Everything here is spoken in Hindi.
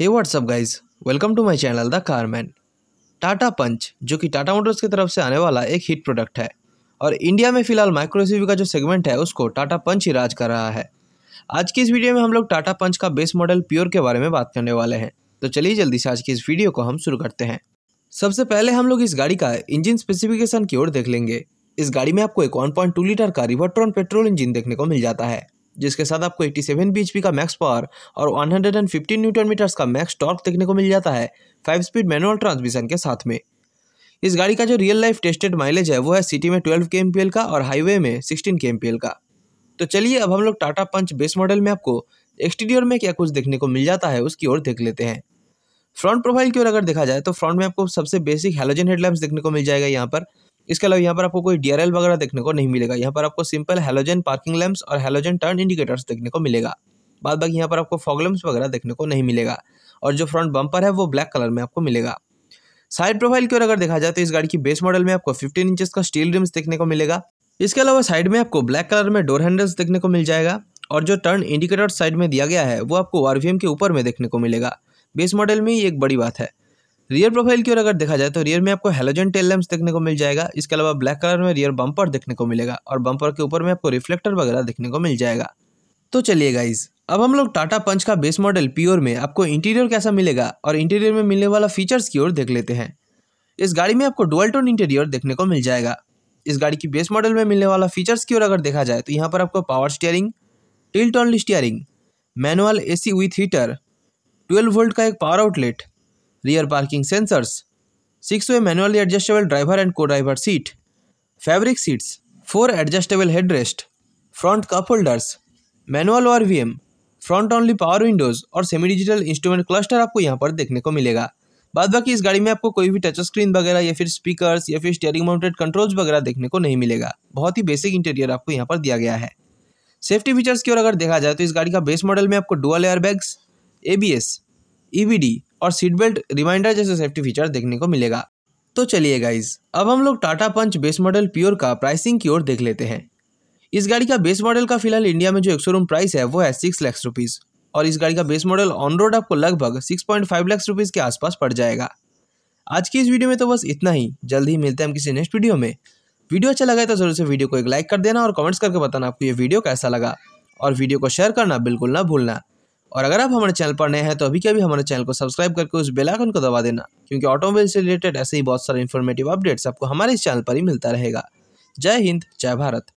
hey what's up guys welcome to my channel the Carman Tata Punch जो कि टाटा मोटर्स की तरफ से आने वाला एक हिट प्रोडक्ट है और इंडिया में फिलहाल माइक्रोसीवी का जो सेगमेंट है उसको टाटा पंच ही राज कर रहा है आज की इस वीडियो में हम लोग टाटा पंच का बेस मॉडल प्योर के बारे में बात करने वाले हैं तो चलिए जल्दी से आज की इस वीडियो को हम शुरू करते हैं सबसे पहले हम लोग इस गाड़ी का इंजन स्पेसिफिकेशन की ओर देख लेंगे इस गाड़ी में आपको एक वन लीटर का रिवर्ट्रॉन पेट्रोल इंजन देखने को मिल जाता है जिसके साथ आपको 87 सेवन का मैक्स पावर और 115 न्यूटन मीटर्स का मैक्स टॉर्क देखने को मिल जाता है फाइव स्पीड मैनुअल ट्रांसमिशन के साथ में इस गाड़ी का जो रियल लाइफ टेस्टेड माइलेज है वो है सिटी में ट्वेल्व के का और हाईवे में सिक्सटीन के का तो चलिए अब हम लोग टाटा पंच बेस मॉडल में आपको एक्सटीरियर में क्या कुछ देखने को मिल जाता है उसकी ओर देख लेते हैं फ्रंट प्रोफाइल की ओर अगर देखा जाए तो फ्रंट में आपको सबसे बेसिक हेलोजन हेडलाइट्स देखने को मिल जाएगा यहाँ पर इसके अलावा यहाँ पर आपको कोई डीआरएल वगैरह देखने को नहीं मिलेगा यहाँ पर आपको सिंपल हेलोजन पार्किंग लैम्प्स और हेलोजन टर्न इंडिकेटर्स देखने को मिलेगा बाद बाकी यहाँ पर आपको फॉगलम्स वगैरह देखने को नहीं मिलेगा और जो फ्रंट बम्पर है वो ब्लैक कलर में आपको मिलेगा साइड प्रोफाइल की ओर अगर देखा जाए तो इस गाड़ी की बेस मॉडल में आपको फिफ्टीन इंचेस का स्टील रिम्स देखने को मिलेगा इसके अलावा साइड में आपको ब्लैक कलर में डोर हैंडल्स देखने को मिल जाएगा और जो टर्न इंडिकेटर साइड में दिया गया है वो आपको आर के ऊपर में देखने को मिलेगा बेस मॉडल में ही एक बड़ी बात है रियर प्रोफाइल की ओर अगर देखा जाए तो रियर में आपको हेलोजन टेल लैम्प्स देखने को मिल जाएगा इसके अलावा ब्लैक कलर में रियर बम्पर देखने को मिलेगा और बम्पर के ऊपर में आपको रिफ्लेक्टर वगैरह देखने को मिल जाएगा तो चलिए गाइज अब हम लोग टाटा पंच का बेस मॉडल प्योर में आपको इंटीरियर कैसा मिलेगा और इंटीरियर में मिलने वाला फीचर्स की ओर देख लेते हैं इस गाड़ी में आपको डुअल टोन इंटीरियर देखने को मिल जाएगा इस गाड़ी की बेस मॉडल में मिलने वाला फीचर्स की ओर अगर देखा जाए तो यहाँ पर आपको power steering tilt only steering manual AC with heater 12 volt का एक power outlet rear parking sensors, 6-way manually adjustable driver and co-driver seat, fabric seats, 4 adjustable headrest, front cup holders manual और we front only power windows और सेमी डिजिटल इंस्ट्रूमेंट क्लस्टर आपको यहाँ पर देखने को मिलेगा बाद बाकी इस गाड़ी में आपको कोई भी टच स्क्रीन वगैरह या फिर स्पीकर्स या फिर स्टेयरिंग माउंटेड कंट्रोल्स वगैरह देखने को नहीं मिलेगा बहुत ही बेसिक इंटीरियर आपको यहाँ पर दिया गया है सेफ्टी फीचर्स की ओर अगर देखा जाए तो इस गाड़ी का बेस मॉडल में आपको dual air bags A B S E B D और सीट बेल्ट रिमाइंडर जैसे सेफ्टी फीचर देखने को मिलेगा तो चलिए गाइज अब हम लोग Tata Punch base model Pure का प्राइसिंग की ओर देख लेते हैं इस गाड़ी का बेस मॉडल का फिलहाल इंडिया में जो एक शोरूम प्राइस है वो है सिक्स लैक्स रुपीज़ और इस गाड़ी का बेस मॉडल ऑन रोड आपको लगभग six point five lakhs rupees के आसपास पड़ जाएगा आज की इस वीडियो में तो बस इतना ही जल्द ही मिलते हैं हम किसी नेक्स्ट वीडियो में वीडियो अच्छा लगा तो जरूर से वीडियो को एक लाइक कर देना और कमेंट्स करके बताना आपको ये वीडियो कैसा लगा और वीडियो को शेयर करना बिल्कुल ना भूलना और अगर आप हमारे चैनल पर नए हैं तो अभी के अभी हमारे चैनल को सब्सक्राइब करके उस बेलाइकन को दबा देना क्योंकि ऑटोमोबाइल से रिलेटेड ऐसे ही बहुत सारे इन्फॉर्मेटिव अपडेट्स आपको हमारे इस चैनल पर ही मिलता रहेगा जय हिंद जय भारत